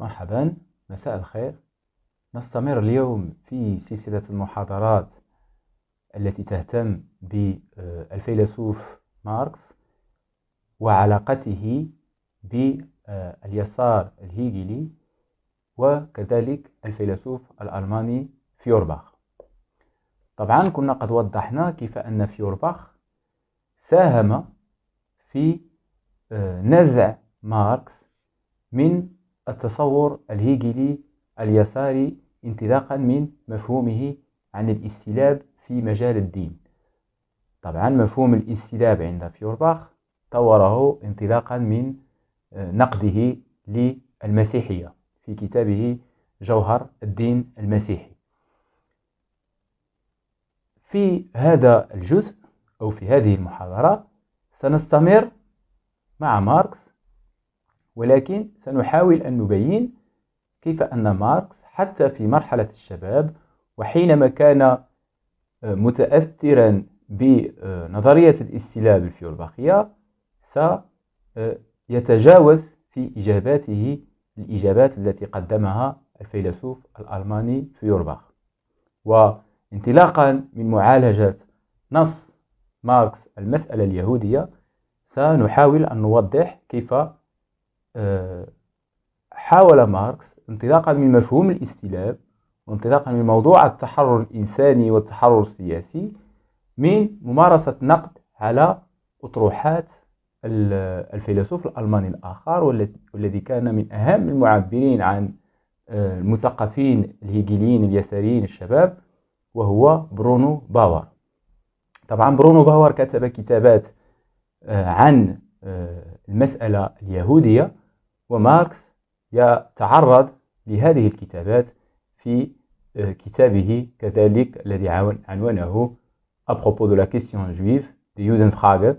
مرحبا مساء الخير نستمر اليوم في سلسلة المحاضرات التي تهتم بالفيلسوف آه، ماركس وعلاقته باليسار آه، الهيجلي وكذلك الفيلسوف الألماني فيورباخ طبعا كنا قد وضحنا كيف أن فيورباخ ساهم في آه، نزع ماركس من التصور الهيجلي اليساري انطلاقا من مفهومه عن الاستلاب في مجال الدين طبعا مفهوم الاستلاب عند فيورباخ طوره انطلاقا من آه، نقده للمسيحية في كتابه جوهر الدين المسيحي في هذا الجزء أو في هذه المحاضرة سنستمر مع ماركس ولكن سنحاول أن نبين كيف أن ماركس حتى في مرحلة الشباب وحينما كان آه، متأثرا بنظرية الاستيلاء بالفيولباخية آه، سيتجاوز في إجاباته الإجابات التي قدمها الفيلسوف الألماني فيورباخ وانطلاقا من معالجة نص ماركس المسألة اليهودية سنحاول أن نوضح كيف آه، حاول ماركس انطلاقا من مفهوم الاستلاب وانطلاقا من موضوع التحرر الإنساني والتحرر السياسي من ممارسة نقد على أطروحات الفيلسوف الألماني الآخر والذي كان من أهم المعبرين عن آه، المثقفين الهيجيليين اليساريين الشباب وهو برونو باور طبعا برونو باور كتب كتابات آه، عن المسألة اليهودية وماركس يتعرض لهذه الكتابات في آه، كتابه كذلك الذي عنوانه à propos de la question juive de Judenfrage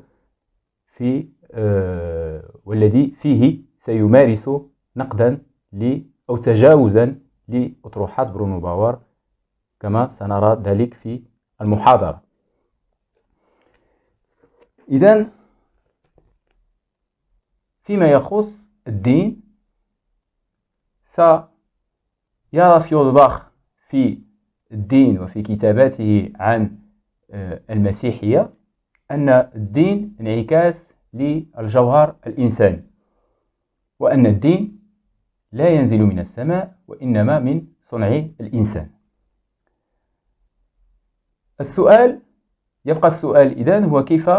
في آه، والذي فيه سيمارس نقدا ل أو تجاوزا لأطروحات برونو باور كما سنرى ذلك في المحاضرة إذا فيما يخص الدين سيعرف يربخ في الدين وفي كتاباته عن آه، المسيحية أن الدين انعكاس للجوهر الإنساني وأن الدين لا ينزل من السماء وإنما من صنع الإنسان السؤال يبقى السؤال إذن هو كيف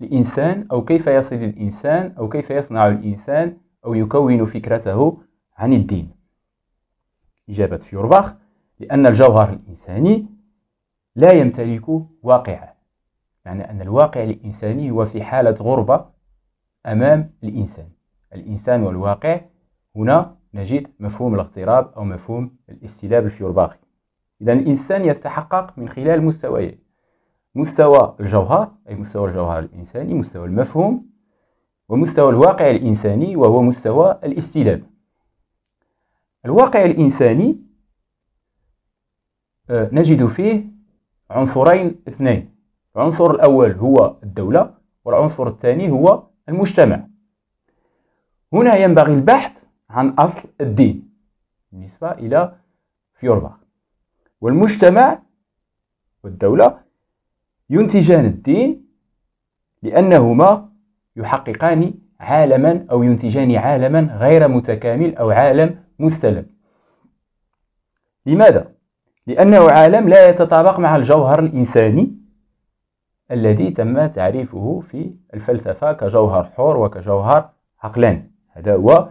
الإنسان أو كيف يصل الإنسان أو كيف يصنع الإنسان أو يكون فكرته عن الدين إجابة فيورباخ لأن الجوهر الإنساني لا يمتلك واقعة يعني أن الواقع الإنساني هو في حالة غربة أمام الإنسان الإنسان والواقع هنا نجد مفهوم الاغتراب أو مفهوم الاستلاب الفيورباخي إذا الإنسان يتحقق من خلال مستويين مستوى الجوهر أي مستوى الجوهر الإنساني مستوى المفهوم ومستوى الواقع الإنساني وهو مستوى الاستلام الواقع الإنساني آه، نجد فيه عنصرين اثنين العنصر الأول هو الدولة والعنصر الثاني هو المجتمع هنا ينبغي البحث عن أصل الدين بالنسبة إلى فيورباخ والمجتمع والدولة ينتجان الدين لأنهما يحققان عالما أو ينتجان عالما غير متكامل أو عالم مستلم لماذا؟ لأنه عالم لا يتطابق مع الجوهر الإنساني الذي تم تعريفه في الفلسفة كجوهر حور وكجوهر عقلاني هذا هو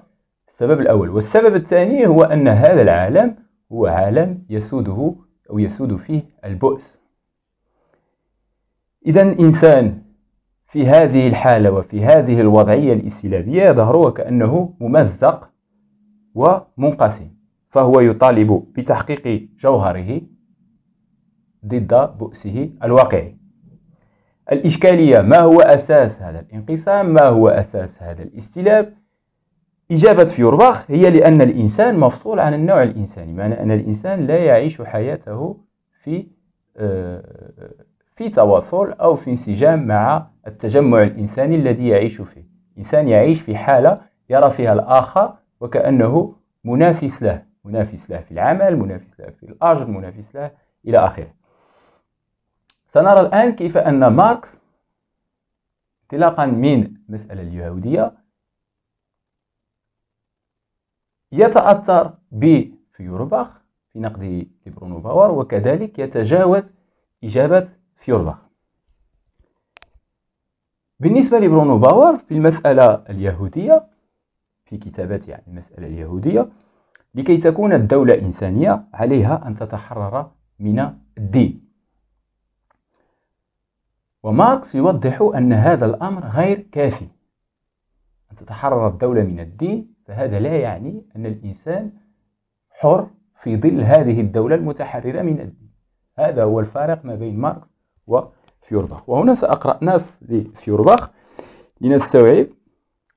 السبب الأول والسبب الثاني هو أن هذا العالم هو عالم يسوده أو يسود فيه البؤس إذا الإنسان في هذه الحالة وفي هذه الوضعية الاستلابية يظهر كأنه ممزق ومنقسم فهو يطالب بتحقيق جوهره ضد بؤسه الواقعي الإشكالية ما هو أساس هذا الانقسام ما هو أساس هذا الاستلاب إجابة فيورباخ هي لأن الإنسان مفصول عن النوع الإنساني معنى أن الإنسان لا يعيش حياته في آه، في تواصل أو في انسجام مع التجمع الإنساني الذي يعيش فيه إنسان يعيش في حالة يرى فيها الآخر وكأنه منافس له منافس له في العمل منافس له في الأجر منافس له إلى آخره سنرى الآن كيف أن ماركس انطلاقا من المسألة اليهودية يتأثر بفيورباخ في نقده لبرونو باور وكذلك يتجاوز إجابة فيورباخ بالنسبة لبرونو باور في المسألة اليهودية في كتابات عن يعني المسألة اليهودية لكي تكون الدولة إنسانية عليها أن تتحرر من الدين وماركس يوضح أن هذا الأمر غير كافي أن تتحرر الدولة من الدين فهذا لا يعني أن الإنسان حر في ظل هذه الدولة المتحررة من الدين هذا هو الفارق ما بين ماركس وفيورباخ وهنا سأقرأ نص لفيورباخ لنستوعب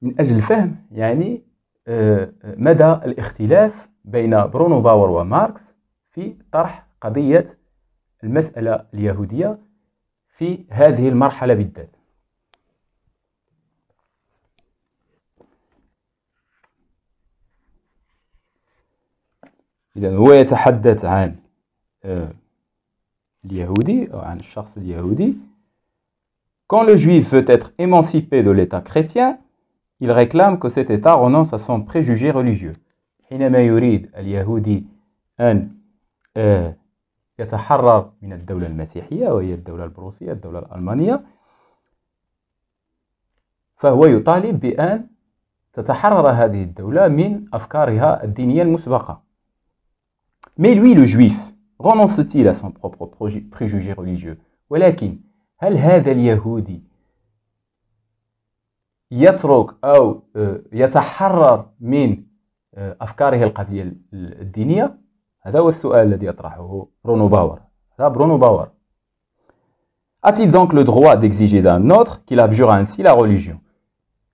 من أجل فهم يعني آه، آه، مدى الاختلاف بين برونو باور وماركس في طرح قضية المسألة اليهودية في هذه المرحلة بالذات إذا هو يتحدث عن آه، un Yahudi, quand le juif veut être émancipé de l'État chrétien, il réclame que cet État renonce à son préjugé religieux. يتحرر من الدولة المسيحية وهي الدولة البروسية الدولة الألمانية فهو يطالب بأن تتحرر هذه الدولة من أفكارها الدينية المسبقة Mais lui, le juif, renonce-t-il à son propre préjugé religieux ولكن هل هذا اليهودي يترك أو آه، يتحرر من آه، أفكاره القبلية الدينية هذا هو السؤال الذي يطرحه برونو باور هذا برونو باور A-t-il donc le droit d'exiger d'un autre qu'il abjure ainsi la religion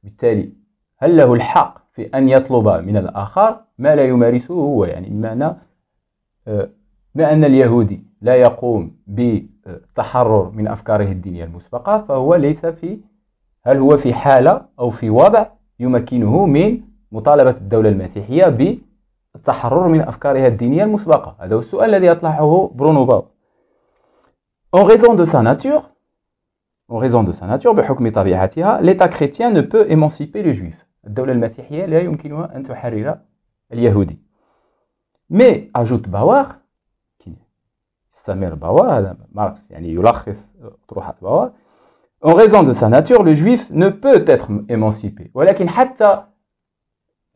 بالتالي هل له الحق في أن يطلب من الآخر ما لا يمارسه هو يعني بمعنى آه، بأن اليهودي لا يقوم بالتحرر من أفكاره الدينية المسبقة فهو ليس في هل هو في حالة أو في وضع يمكنه من مطالبة الدولة المسيحية بالتحرر من أفكارها الدينية المسبقة هذا هو السؤال الذي أطلحه برونو باو En raison de sa nature, en raison de sa nature, بحكم طبيعتها, l'État chrétien ne peut émanciper les juifs. الدولة المسيحية لا يمكنها أن تحرر اليهودي. Mais, ajoute Bauer, سمير باور هذا ماركس يعني يلخص اطروحات باور اون raison de sa nature, le juif ne peut être émancipé. ولكن حتى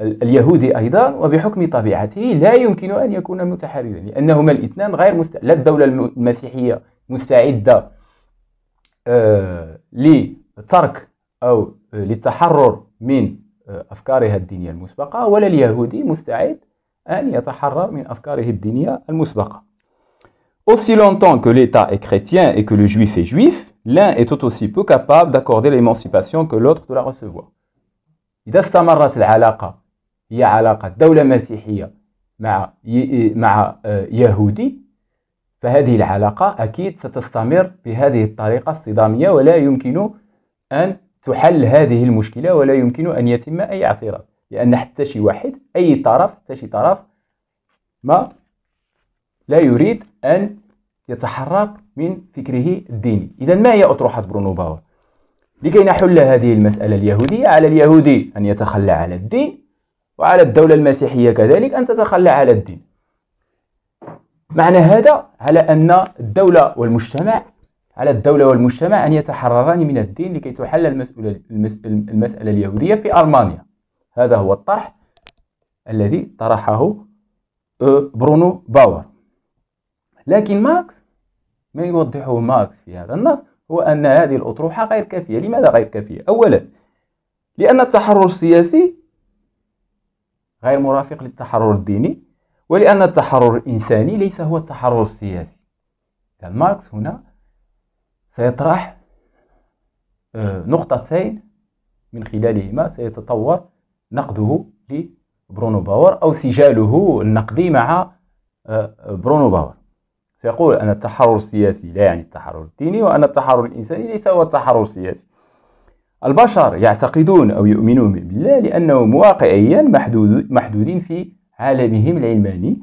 اليهودي أيضا وبحكم طبيعته لا يمكن أن يكون متحررا لأنهما الاثنان غير مست... لا الدولة المسيحية مستعدة آه لترك أو للتحرر من أفكارها الدينية المسبقة ولا اليهودي مستعد أن يتحرر من أفكاره الدينية المسبقة Aussi longtemps que l'État est chrétien et que le juif est juif, l'un est tout aussi peu capable d'accorder l'émancipation que l'autre de la recevoir. إذا استمرت العلاقة هي علاقة دولة مسيحية مع مع آه، يهودي فهذه العلاقة أكيد ستستمر بهذه الطريقة الصدامية ولا يمكن أن تحل هذه المشكلة ولا يمكن أن يتم أي اعتراض لأن حتى شي واحد أي طرف حتى شي طرف ما لا يريد أن يتحرر من فكره الديني إذا ما هي أطروحة برونو باور؟ لكي نحل هذه المسألة اليهودية على اليهودي أن يتخلى على الدين وعلى الدولة المسيحية كذلك أن تتخلى على الدين معنى هذا على أن الدولة والمجتمع على الدولة والمجتمع أن يتحرران من الدين لكي تحل المسألة, المسألة اليهودية في ألمانيا هذا هو الطرح الذي طرحه أه، برونو باور لكن ماكس ما يوضحه ماركس في هذا النص هو أن هذه الأطروحة غير كافية لماذا غير كافية؟ أولا لأن التحرر السياسي غير مرافق للتحرر الديني ولأن التحرر الإنساني ليس هو التحرر السياسي يعني ماركس هنا سيطرح آه، نقطتين من خلالهما سيتطور نقده لبرونو باور أو سجاله النقدي مع آه، برونو باور سيقول أن التحرر السياسي لا يعني التحرر الديني وأن التحرر الإنساني ليس هو التحرر السياسي البشر يعتقدون أو يؤمنون بالله لأنهم واقعيا محدودين في عالمهم العلماني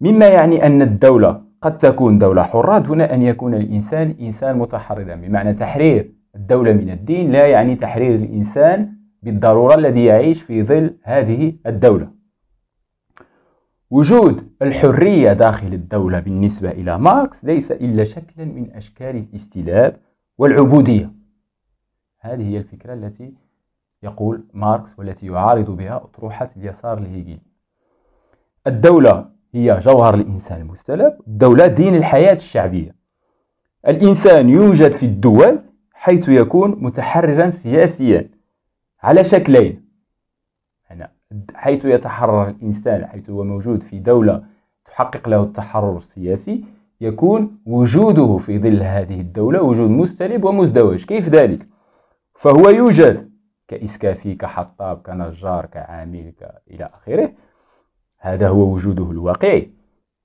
مما يعني أن الدولة قد تكون دولة حرة دون أن يكون الإنسان إنسان متحررا بمعنى تحرير الدولة من الدين لا يعني تحرير الإنسان بالضرورة الذي يعيش في ظل هذه الدولة وجود الحرية داخل الدولة بالنسبة إلى ماركس ليس إلا شكلا من أشكال الاستلاب والعبودية هذه هي الفكرة التي يقول ماركس والتي يعارض بها أطروحة اليسار الهيجيلي الدولة هي جوهر الإنسان المستلب الدولة دين الحياة الشعبية الإنسان يوجد في الدول حيث يكون متحررا سياسيا على شكلين حيث يتحرر الإنسان حيث هو موجود في دولة تحقق له التحرر السياسي يكون وجوده في ظل هذه الدولة وجود مستلب ومزدوج كيف ذلك؟ فهو يوجد كإسكافي كحطاب كنجار كعامل إلى آخره هذا هو وجوده الواقعي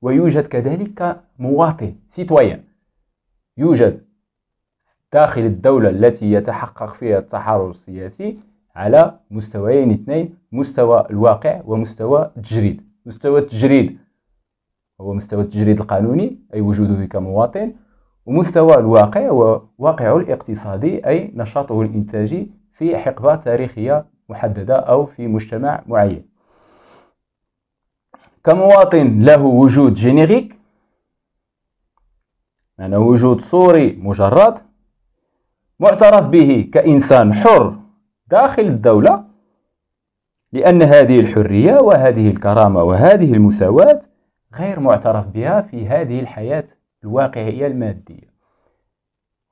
ويوجد كذلك كمواطن سيتويان يوجد داخل الدولة التي يتحقق فيها التحرر السياسي على مستويين اثنين مستوى الواقع ومستوى التجريد مستوى التجريد هو مستوى التجريد القانوني أي وجوده كمواطن ومستوى الواقع هو واقعه الاقتصادي أي نشاطه الإنتاجي في حقبة تاريخية محددة أو في مجتمع معين كمواطن له وجود جينيريك معنى وجود صوري مجرد معترف به كإنسان حر داخل الدولة لأن هذه الحرية وهذه الكرامة وهذه المساواة غير معترف بها في هذه الحياة الواقعية المادية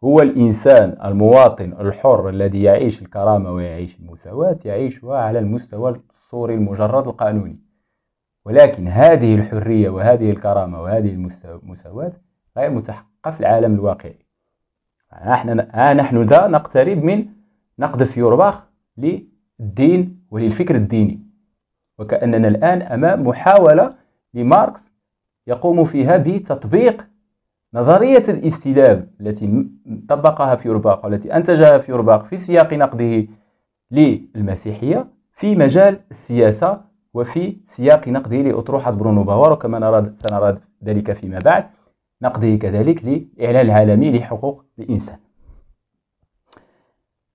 هو الإنسان المواطن الحر الذي يعيش الكرامة ويعيش المساواة يعيشها على المستوى الصوري المجرد القانوني ولكن هذه الحرية وهذه الكرامة وهذه المساواة غير متحققة في العالم الواقعي نحن آه، نحن ذا نقترب من نقد فيورباخ للدين وللفكر الديني وكأننا الآن أمام محاولة لماركس يقوم فيها بتطبيق نظرية الاستلام التي طبقها فيورباخ والتي أنتجها فيورباخ في سياق نقده للمسيحية في مجال السياسة وفي سياق نقده لأطروحة برونو باور وكما نرى سنرى ذلك فيما بعد نقده كذلك للإعلان العالمي لحقوق الإنسان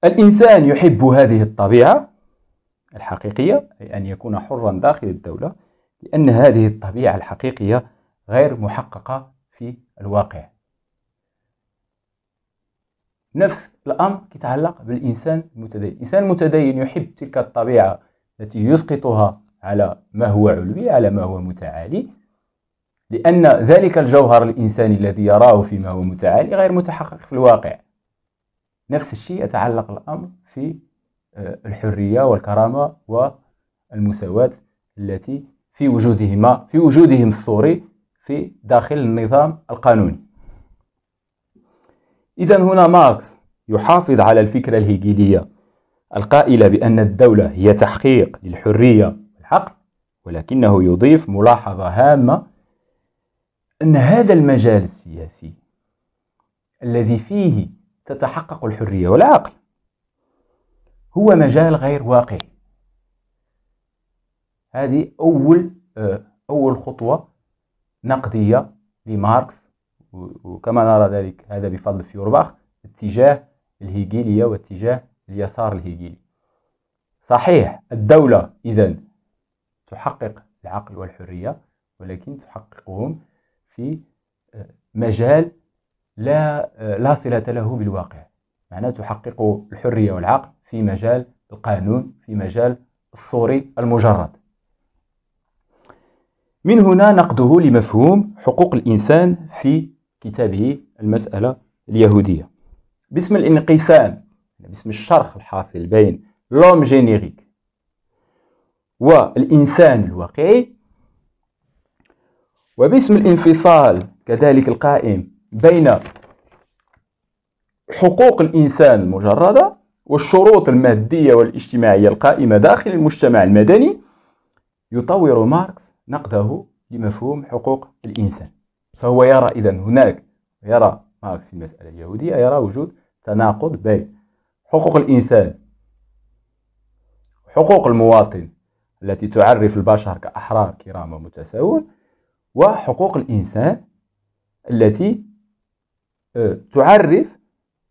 الإنسان يحب هذه الطبيعة الحقيقية أي أن يكون حرا داخل الدولة لأن هذه الطبيعة الحقيقية غير محققة في الواقع نفس الأمر يتعلق بالإنسان المتدين الإنسان المتدين يحب تلك الطبيعة التي يسقطها على ما هو علوي على ما هو متعالي لأن ذلك الجوهر الإنساني الذي يراه فيما هو متعالي غير متحقق في الواقع نفس الشيء يتعلق الأمر في آه، الحرية والكرامة والمساواة التي في وجودهما في وجودهم الصوري في داخل النظام القانوني إذا هنا ماركس يحافظ على الفكرة الهيجيلية القائلة بأن الدولة هي تحقيق للحرية والحق ولكنه يضيف ملاحظة هامة أن هذا المجال السياسي الذي فيه تتحقق الحرية والعقل هو مجال غير واقعي هذه أول آه، أول خطوة نقدية لماركس وكما نرى ذلك هذا بفضل فيورباخ اتجاه الهيجيلية واتجاه اليسار الهيجيلي صحيح الدولة إذا تحقق العقل والحرية ولكن تحققهم في آه، مجال لا آه، لا صلة له بالواقع معناه تحقق الحرية والعقل في مجال القانون في مجال الصوري المجرد من هنا نقده لمفهوم حقوق الإنسان في كتابه المسألة اليهودية باسم الانقسام يعني باسم الشرخ الحاصل بين لوم جينيريك والإنسان الواقعي وباسم الانفصال كذلك القائم بين حقوق الإنسان المجردة والشروط المادية والاجتماعية القائمة داخل المجتمع المدني يطور ماركس نقده لمفهوم حقوق الإنسان فهو يرى إذا هناك يرى ماركس في المسألة اليهودية يرى وجود تناقض بين حقوق الإنسان حقوق المواطن التي تعرف البشر كأحرار كرام ومتساوون وحقوق الإنسان التي تعرف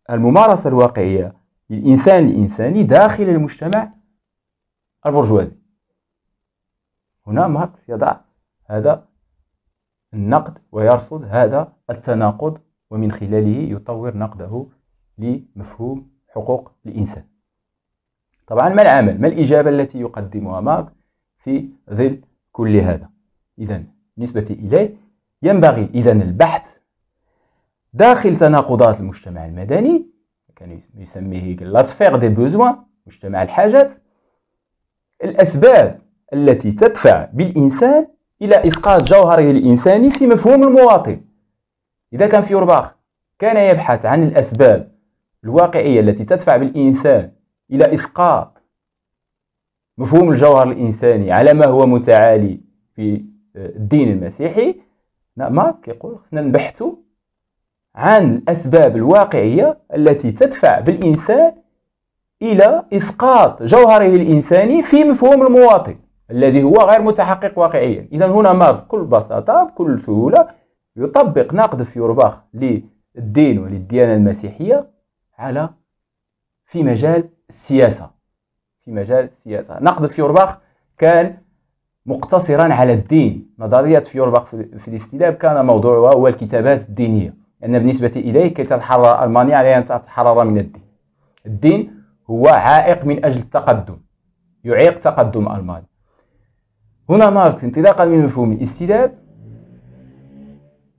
الممارسة الواقعية للإنسان الإنساني داخل المجتمع البرجوازي هنا ماركس يضع هذا النقد ويرصد هذا التناقض ومن خلاله يطور نقده لمفهوم حقوق الإنسان طبعا ما العمل ما الإجابة التي يقدمها ماركس في ظل كل هذا إذا بالنسبة إليه ينبغي إذا البحث داخل تناقضات المجتمع المدني كان يسميه لاسفير دي بوزوان مجتمع الحاجات الأسباب التي تدفع بالإنسان إلى إسقاط جوهره الإنساني في مفهوم المواطن إذا كان فيورباخ كان يبحث عن الأسباب الواقعية التي تدفع بالإنسان إلى إسقاط مفهوم الجوهر الإنساني على ما هو متعالي في آه، الدين المسيحي نعم، ما كيقول خصنا نبحثوا عن الأسباب الواقعية التي تدفع بالإنسان إلى إسقاط جوهره الإنساني في مفهوم المواطن الذي هو غير متحقق واقعيا إذا هنا ما بكل بساطة بكل سهولة يطبق نقد فيورباخ للدين وللديانة المسيحية على في مجال السياسة في مجال السياسة نقد فيورباخ كان مقتصرا على الدين نظرية فيورباخ في الاستلاب كان موضوعها هو الكتابات الدينية لأن بالنسبة إليه كي تتحرر ألمانيا عليها أن تتحرر من الدين الدين هو عائق من أجل التقدم يعيق تقدم ألمانيا هنا مارت انطلاقا من مفهوم الاستداب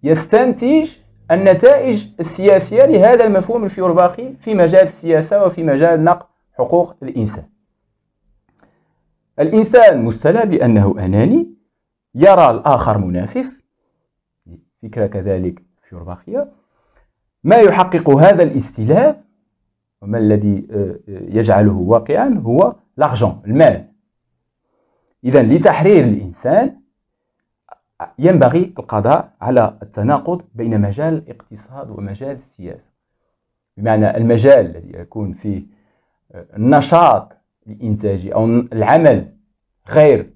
يستنتج النتائج السياسية لهذا المفهوم الفيورباخي في مجال السياسة وفي مجال نقد حقوق الإنسان الإنسان مستلى بأنه أناني يرى الآخر منافس فكرة كذلك فيورباخية ما يحقق هذا الاستلاب وما الذي آه، آه، يجعله واقعا هو لارجون المال إذا لتحرير الإنسان ينبغي القضاء على التناقض بين مجال الاقتصاد ومجال السياسة بمعنى المجال الذي يكون فيه آه، النشاط الإنتاجي أو العمل غير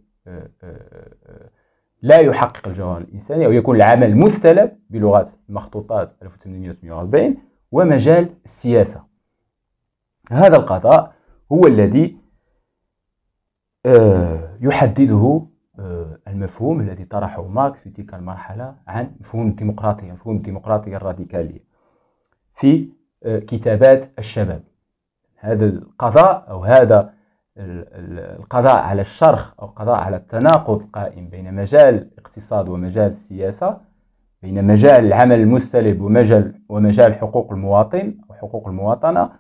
لا يحقق الجوهر الإنساني أو يكون العمل مستلب بلغة المخطوطات 1848 ومجال السياسة هذا القضاء هو الذي آه، يحدده آه، المفهوم الذي طرحه ماركس في تلك المرحلة عن مفهوم الديمقراطية مفهوم الديمقراطية الراديكالية في آه، كتابات الشباب هذا القضاء أو هذا القضاء على الشرخ أو القضاء على التناقض القائم بين مجال الاقتصاد ومجال السياسة بين مجال العمل المستلب ومجال, ومجال حقوق المواطن وحقوق المواطنة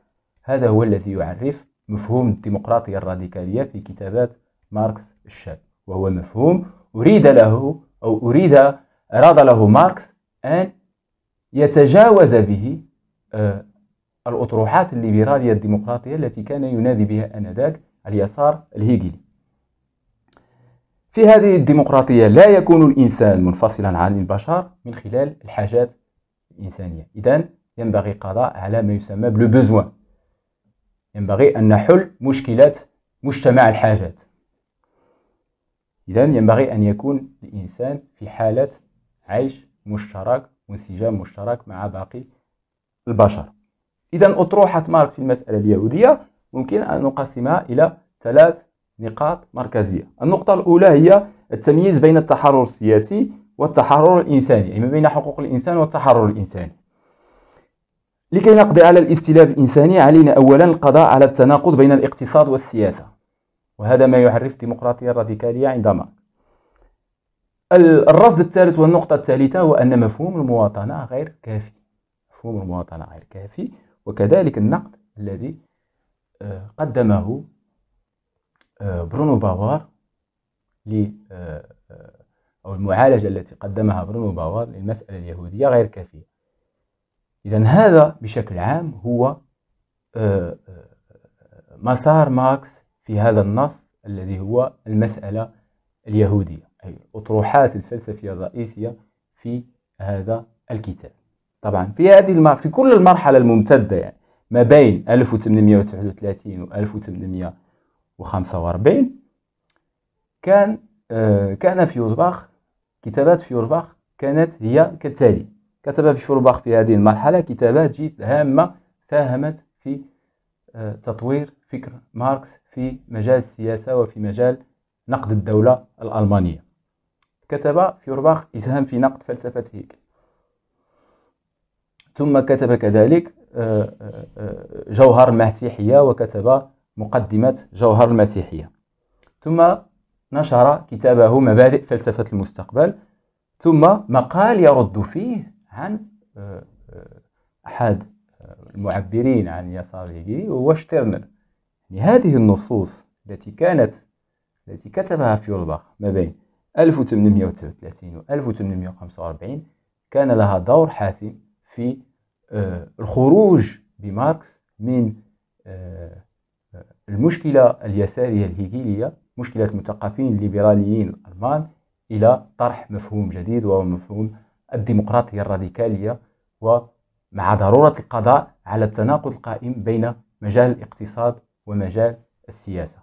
هذا هو الذي يعرف مفهوم الديمقراطية الراديكالية في كتابات ماركس الشاب وهو مفهوم أريد له أو أريد أراد له ماركس أن يتجاوز به آه، الأطروحات الليبرالية الديمقراطية التي كان ينادي بها آنذاك اليسار الهيجلي في هذه الديمقراطية لا يكون الإنسان منفصلا عن البشر من خلال الحاجات الإنسانية إذا ينبغي قضاء على ما يسمى بالبزوان ينبغي أن نحل مشكلات مجتمع الحاجات إذا ينبغي أن يكون الإنسان في حالة عيش مشترك وانسجام مشترك مع باقي البشر إذا أطروحة مارك في المسألة اليهودية ممكن أن نقسمها إلى ثلاث نقاط مركزية النقطة الأولى هي التمييز بين التحرر السياسي والتحرر الإنساني أي يعني ما بين حقوق الإنسان والتحرر الإنساني لكي نقضي على الاستلاب الإنساني علينا أولا القضاء على التناقض بين الاقتصاد والسياسة وهذا ما يعرف الديمقراطية الراديكالية عندما الرصد الثالث والنقطة الثالثة هو أن مفهوم المواطنة غير كافي مفهوم المواطنة غير كافي وكذلك النقد الذي قدمه آه، برونو باوار ل آه، آه، أو المعالجة التي قدمها برونو باوار للمسألة اليهودية غير كافية إذا هذا بشكل عام هو مسار ماركس في هذا النص الذي هو المسألة اليهودية أي الأطروحات الفلسفية الرئيسية في هذا الكتاب طبعا في هذه المر... في كل المرحلة الممتدة يعني ما بين 1839 و 1845 كان آه، كان فيورباخ كتابات فيورباخ كانت هي كالتالي كتب فيورباخ في هذه المرحلة كتابات جد هامة ساهمت في آه، تطوير فكر ماركس في مجال السياسة وفي مجال نقد الدولة الألمانية كتب فيورباخ إسهام في نقد فلسفة هيك ثم كتب كذلك جوهر المسيحية وكتب مقدمة جوهر المسيحية ثم نشر كتابه مبادئ فلسفة المستقبل ثم مقال يرد فيه عن آه، أحد المعبرين عن يساره هو شترنر يعني هذه النصوص التي كانت التي كتبها فيولباخ ما بين 1830 و 1845 كان لها دور حاسم في آه، الخروج بماركس من آه، آه، المشكلة اليسارية الهيجيلية مشكلة المثقفين الليبراليين الألمان إلى طرح مفهوم جديد وهو مفهوم الديمقراطية الراديكالية ومع ضرورة القضاء على التناقض القائم بين مجال الاقتصاد ومجال السياسة